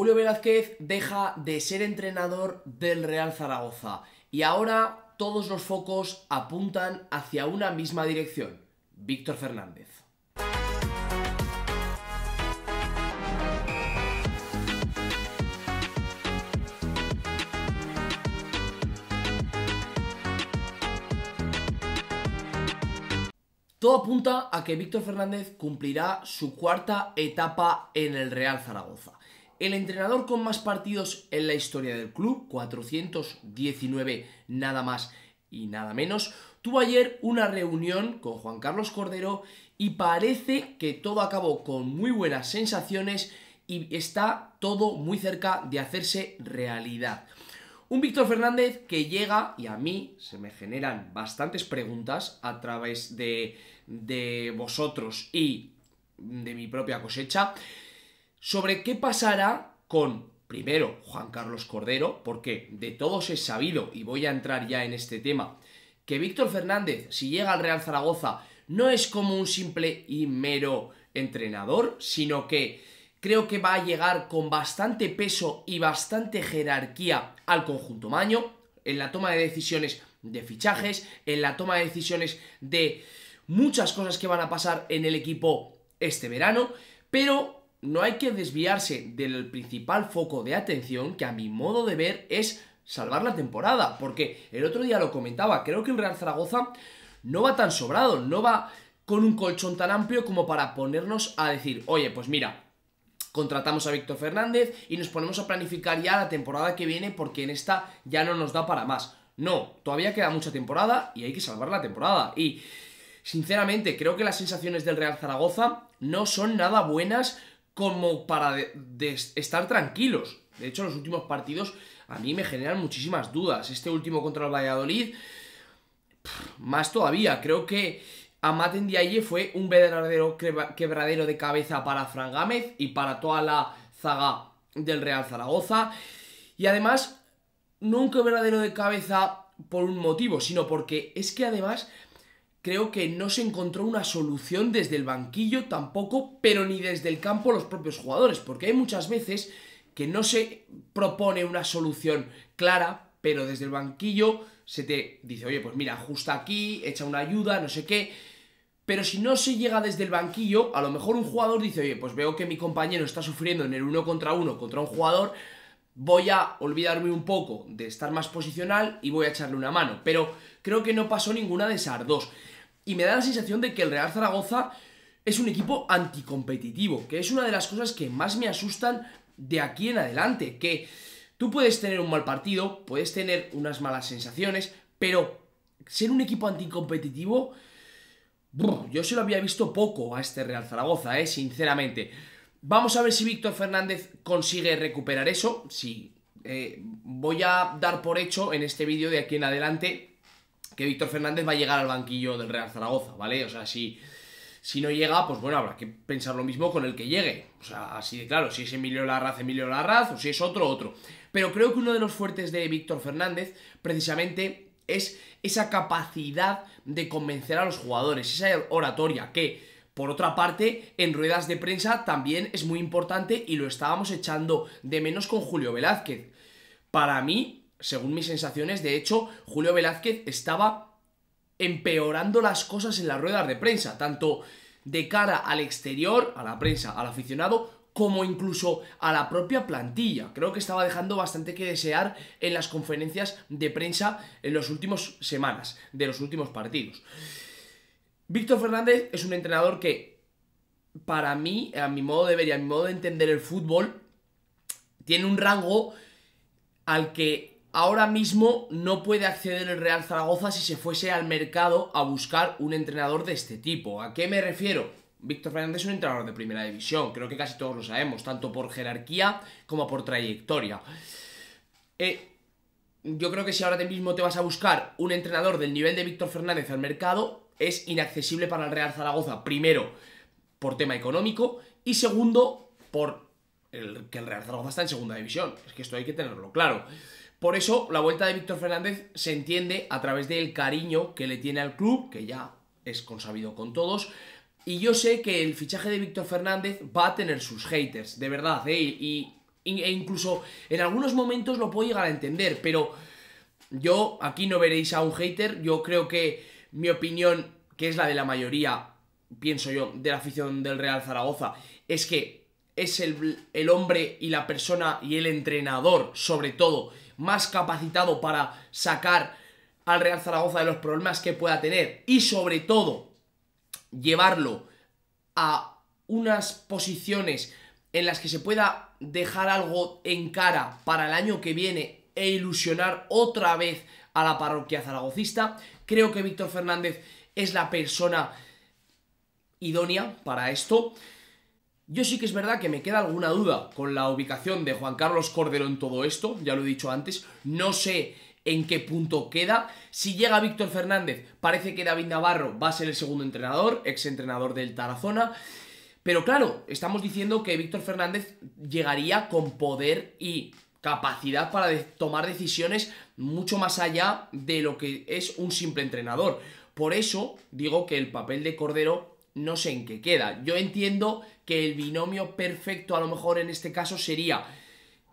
Julio Velázquez deja de ser entrenador del Real Zaragoza y ahora todos los focos apuntan hacia una misma dirección, Víctor Fernández. Todo apunta a que Víctor Fernández cumplirá su cuarta etapa en el Real Zaragoza el entrenador con más partidos en la historia del club, 419 nada más y nada menos, tuvo ayer una reunión con Juan Carlos Cordero y parece que todo acabó con muy buenas sensaciones y está todo muy cerca de hacerse realidad. Un Víctor Fernández que llega, y a mí se me generan bastantes preguntas a través de, de vosotros y de mi propia cosecha, sobre qué pasará con, primero, Juan Carlos Cordero, porque de todos es sabido, y voy a entrar ya en este tema, que Víctor Fernández, si llega al Real Zaragoza, no es como un simple y mero entrenador, sino que creo que va a llegar con bastante peso y bastante jerarquía al conjunto maño, en la toma de decisiones de fichajes, en la toma de decisiones de muchas cosas que van a pasar en el equipo este verano, pero no hay que desviarse del principal foco de atención, que a mi modo de ver es salvar la temporada, porque el otro día lo comentaba, creo que el Real Zaragoza no va tan sobrado, no va con un colchón tan amplio como para ponernos a decir, oye, pues mira, contratamos a Víctor Fernández y nos ponemos a planificar ya la temporada que viene porque en esta ya no nos da para más. No, todavía queda mucha temporada y hay que salvar la temporada. Y, sinceramente, creo que las sensaciones del Real Zaragoza no son nada buenas como para estar tranquilos. De hecho, los últimos partidos a mí me generan muchísimas dudas. Este último contra el Valladolid, más todavía. Creo que Amat Diaye fue un verdadero quebradero de cabeza para Fran Gámez y para toda la zaga del Real Zaragoza. Y además, no un quebradero de cabeza por un motivo, sino porque es que además creo que no se encontró una solución desde el banquillo tampoco, pero ni desde el campo los propios jugadores, porque hay muchas veces que no se propone una solución clara, pero desde el banquillo se te dice, oye, pues mira, ajusta aquí, echa una ayuda, no sé qué. Pero si no se llega desde el banquillo, a lo mejor un jugador dice, oye, pues veo que mi compañero está sufriendo en el uno contra uno contra un jugador, voy a olvidarme un poco de estar más posicional y voy a echarle una mano. Pero creo que no pasó ninguna de esas dos. Y me da la sensación de que el Real Zaragoza es un equipo anticompetitivo, que es una de las cosas que más me asustan de aquí en adelante. Que tú puedes tener un mal partido, puedes tener unas malas sensaciones, pero ser un equipo anticompetitivo... yo se lo había visto poco a este Real Zaragoza, eh, sinceramente. Vamos a ver si Víctor Fernández consigue recuperar eso. Sí, eh, voy a dar por hecho en este vídeo de aquí en adelante que Víctor Fernández va a llegar al banquillo del Real Zaragoza, ¿vale? O sea, si, si no llega, pues bueno, habrá que pensar lo mismo con el que llegue. O sea, así de claro, si es Emilio Larraz, Emilio Larraz, o si es otro, otro. Pero creo que uno de los fuertes de Víctor Fernández, precisamente, es esa capacidad de convencer a los jugadores, esa oratoria que por otra parte, en ruedas de prensa también es muy importante y lo estábamos echando de menos con Julio Velázquez. Para mí, según mis sensaciones, de hecho, Julio Velázquez estaba empeorando las cosas en las ruedas de prensa, tanto de cara al exterior, a la prensa, al aficionado, como incluso a la propia plantilla. Creo que estaba dejando bastante que desear en las conferencias de prensa en las últimas semanas, de los últimos partidos. Víctor Fernández es un entrenador que, para mí, a mi modo de ver y a mi modo de entender el fútbol, tiene un rango al que ahora mismo no puede acceder el Real Zaragoza si se fuese al mercado a buscar un entrenador de este tipo. ¿A qué me refiero? Víctor Fernández es un entrenador de primera división, creo que casi todos lo sabemos, tanto por jerarquía como por trayectoria. Eh, yo creo que si ahora mismo te vas a buscar un entrenador del nivel de Víctor Fernández al mercado, es inaccesible para el Real Zaragoza. Primero, por tema económico y segundo, por el, que el Real Zaragoza está en segunda división. Es que esto hay que tenerlo claro. Por eso, la vuelta de Víctor Fernández se entiende a través del cariño que le tiene al club, que ya es consabido con todos. Y yo sé que el fichaje de Víctor Fernández va a tener sus haters, de verdad, ¿eh? y, e incluso en algunos momentos lo puedo llegar a entender, pero yo aquí no veréis a un hater, yo creo que mi opinión, que es la de la mayoría, pienso yo, de la afición del Real Zaragoza, es que es el, hombre y la persona y el entrenador, sobre todo, más capacitado para sacar al Real Zaragoza de los problemas que pueda tener y sobre todo llevarlo a unas posiciones en las que se pueda dejar algo en cara para el año que viene e ilusionar otra vez a la parroquia zaragocista. Creo que Víctor Fernández es la persona idónea para esto. Yo sí que es verdad que me queda alguna duda con la ubicación de Juan Carlos Cordero en todo esto, ya lo he dicho antes, no sé en qué punto queda. Si llega Víctor Fernández, parece que David Navarro va a ser el segundo entrenador, exentrenador del Tarazona. Pero claro, estamos diciendo que Víctor Fernández llegaría con poder y capacidad para tomar decisiones mucho más allá de lo que es un simple entrenador. Por eso digo que el papel de Cordero no sé en qué queda. Yo entiendo que el binomio perfecto a lo mejor en este caso sería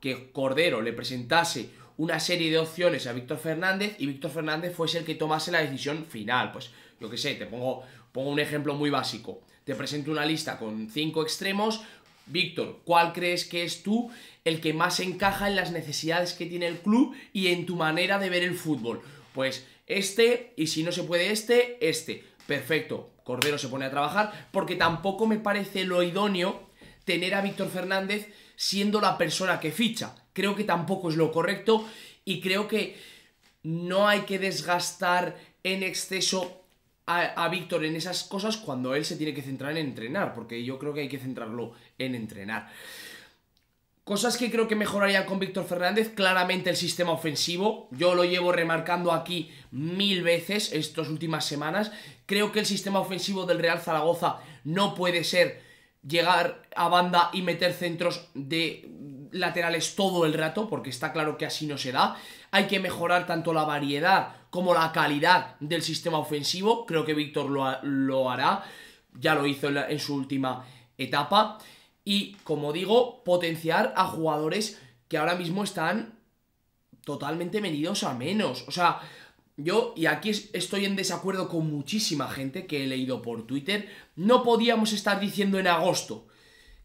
que Cordero le presentase una serie de opciones a Víctor Fernández y Víctor Fernández fuese el que tomase la decisión final. Pues yo qué sé, te pongo, pongo un ejemplo muy básico. Te presento una lista con cinco extremos, Víctor, ¿cuál crees que es tú el que más encaja en las necesidades que tiene el club y en tu manera de ver el fútbol? Pues este, y si no se puede este, este. Perfecto, Cordero se pone a trabajar, porque tampoco me parece lo idóneo tener a Víctor Fernández siendo la persona que ficha. Creo que tampoco es lo correcto y creo que no hay que desgastar en exceso a, Víctor en esas cosas cuando él se tiene que centrar en entrenar, porque yo creo que hay que centrarlo en entrenar. Cosas que creo que mejorarían con Víctor Fernández, claramente el sistema ofensivo, yo lo llevo remarcando aquí mil veces estas últimas semanas, creo que el sistema ofensivo del Real Zaragoza no puede ser llegar a banda y meter centros de laterales todo el rato, porque está claro que así no se da, hay que mejorar tanto la variedad como la calidad del sistema ofensivo. Creo que Víctor lo, hará, ya lo hizo en, su última etapa. Y como digo, potenciar a jugadores que ahora mismo están totalmente venidos a menos. O sea, yo, y aquí estoy en desacuerdo con muchísima gente que he leído por Twitter, no podíamos estar diciendo en agosto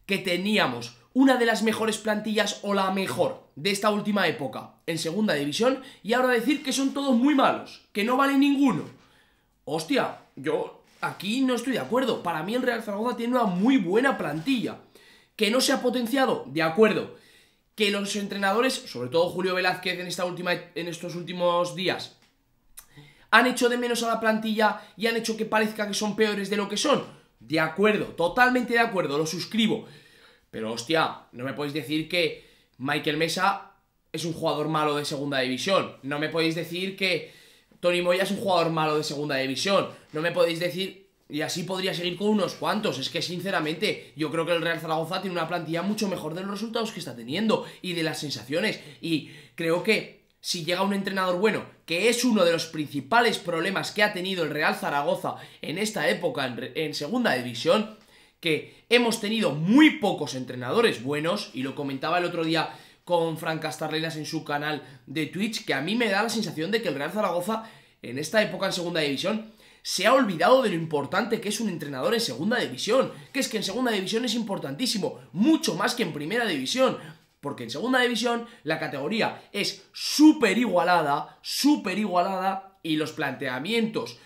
que teníamos una de las mejores plantillas o la mejor de esta última época en segunda división y ahora decir que son todos muy malos, que no vale ninguno. Hostia, yo aquí no estoy de acuerdo. Para mí el Real Zaragoza tiene una muy buena plantilla. Que no se ha potenciado, de acuerdo. Que los entrenadores, sobre todo Julio Velázquez en, esta última, en estos últimos días, han hecho de menos a la plantilla y han hecho que parezca que son peores de lo que son. De acuerdo, totalmente de acuerdo, lo suscribo. Pero hostia, no me podéis decir que Michael Mesa es un jugador malo de segunda división. No me podéis decir que Tony Moya es un jugador malo de segunda división. No me podéis decir... Y así podría seguir con unos cuantos. Es que sinceramente yo creo que el Real Zaragoza tiene una plantilla mucho mejor de los resultados que está teniendo y de las sensaciones. Y creo que si llega un entrenador bueno, que es uno de los principales problemas que ha tenido el Real Zaragoza en esta época en, en segunda división, que hemos tenido muy pocos entrenadores buenos, y lo comentaba el otro día con Frank Castarlelas en su canal de Twitch, que a mí me da la sensación de que el Real Zaragoza, en esta época en segunda división, se ha olvidado de lo importante que es un entrenador en segunda división, que es que en segunda división es importantísimo, mucho más que en primera división, porque en segunda división la categoría es súper igualada, súper igualada, y los planteamientos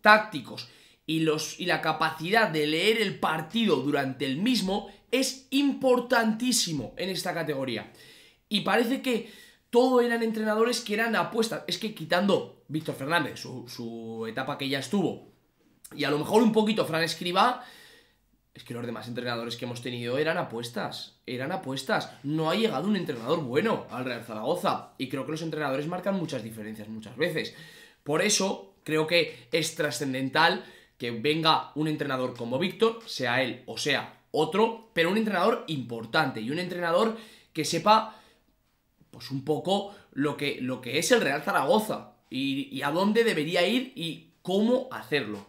tácticos y, los, y la capacidad de leer el partido durante el mismo es importantísimo en esta categoría. Y parece que todo eran entrenadores que eran apuestas. Es que quitando Víctor Fernández, su, su etapa que ya estuvo, y a lo mejor un poquito Fran Escriba, es que los demás entrenadores que hemos tenido eran apuestas, eran apuestas. No ha llegado un entrenador bueno al Real Zaragoza y creo que los entrenadores marcan muchas diferencias muchas veces. Por eso creo que es trascendental que venga un entrenador como Víctor, sea él o sea otro, pero un entrenador importante y un entrenador que sepa pues un poco lo que, lo que es el Real Zaragoza y, a dónde debería ir y cómo hacerlo.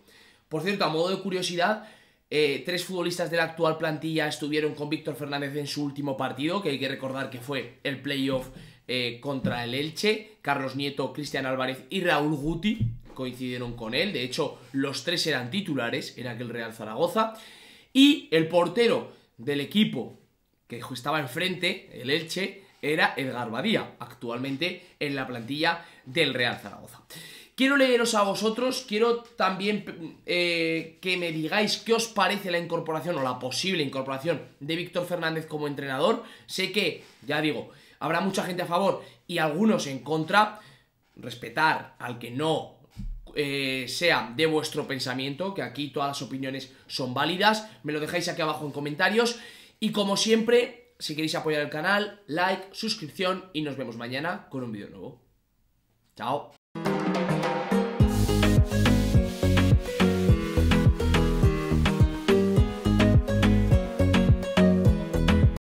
Por cierto, a modo de curiosidad, eh, tres futbolistas de la actual plantilla estuvieron con Víctor Fernández en su último partido, que hay que recordar que fue el playoff eh, contra el Elche, Carlos Nieto, Cristian Álvarez y Raúl Guti, coincidieron con él. De hecho, los tres eran titulares, era aquel Real Zaragoza. Y el portero del equipo que estaba enfrente, el Elche, era Edgar Badía, actualmente en la plantilla del Real Zaragoza. Quiero leeros a vosotros, quiero también eh, que me digáis qué os parece la incorporación o la posible incorporación de Víctor Fernández como entrenador. Sé que, ya digo, habrá mucha gente a favor y algunos en contra. Respetar al que no eh, sea de vuestro pensamiento, que aquí todas las opiniones son válidas. Me lo dejáis aquí abajo en comentarios. Y como siempre, si queréis apoyar el canal, like, suscripción y nos vemos mañana con un vídeo nuevo. Chao.